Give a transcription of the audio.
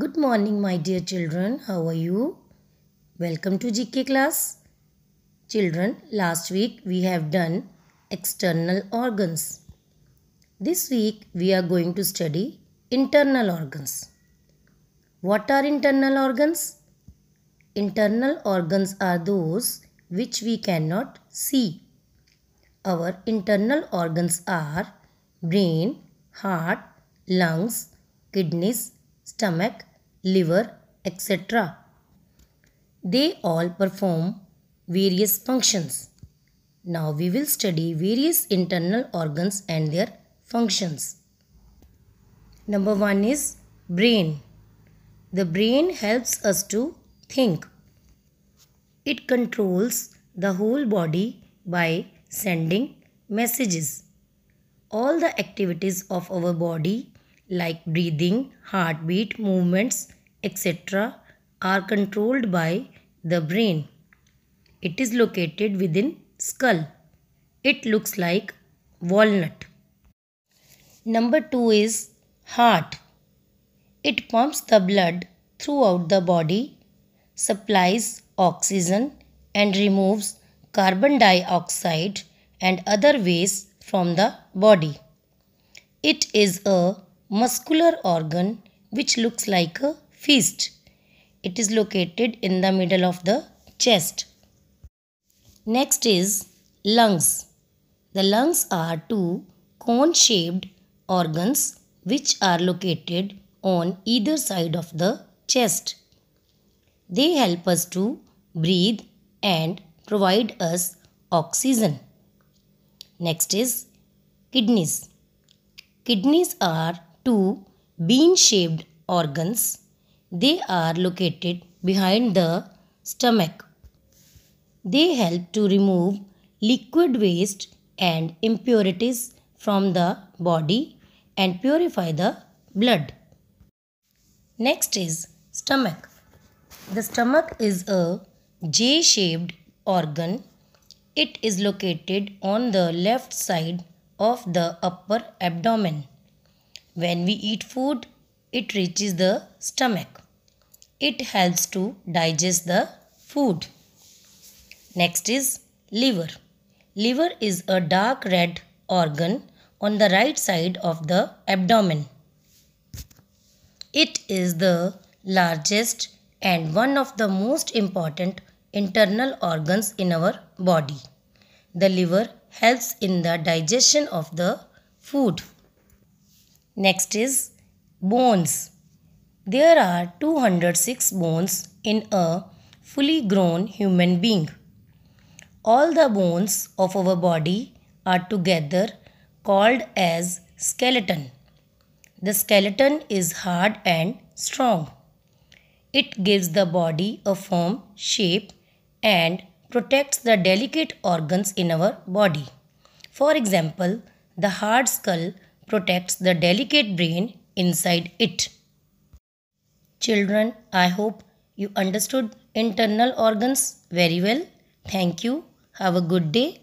Good morning, my dear children. How are you? Welcome to GK class. Children, last week we have done external organs. This week we are going to study internal organs. What are internal organs? Internal organs are those which we cannot see. Our internal organs are brain, heart, lungs, kidneys stomach, liver, etc. They all perform various functions. Now we will study various internal organs and their functions. Number one is brain. The brain helps us to think. It controls the whole body by sending messages. All the activities of our body like breathing, heartbeat, movements, etc. are controlled by the brain. It is located within skull. It looks like walnut. Number 2 is heart. It pumps the blood throughout the body, supplies oxygen and removes carbon dioxide and other waste from the body. It is a muscular organ which looks like a fist. It is located in the middle of the chest. Next is lungs. The lungs are two cone-shaped organs which are located on either side of the chest. They help us to breathe and provide us oxygen. Next is kidneys. Kidneys are two bean-shaped organs. They are located behind the stomach. They help to remove liquid waste and impurities from the body and purify the blood. Next is stomach. The stomach is a J-shaped organ. It is located on the left side of the upper abdomen. When we eat food, it reaches the stomach. It helps to digest the food. Next is liver. Liver is a dark red organ on the right side of the abdomen. It is the largest and one of the most important internal organs in our body. The liver helps in the digestion of the food. Next is bones. There are 206 bones in a fully grown human being. All the bones of our body are together called as skeleton. The skeleton is hard and strong. It gives the body a firm shape and protects the delicate organs in our body. For example, the hard skull protects the delicate brain inside it. Children, I hope you understood internal organs very well. Thank you. Have a good day.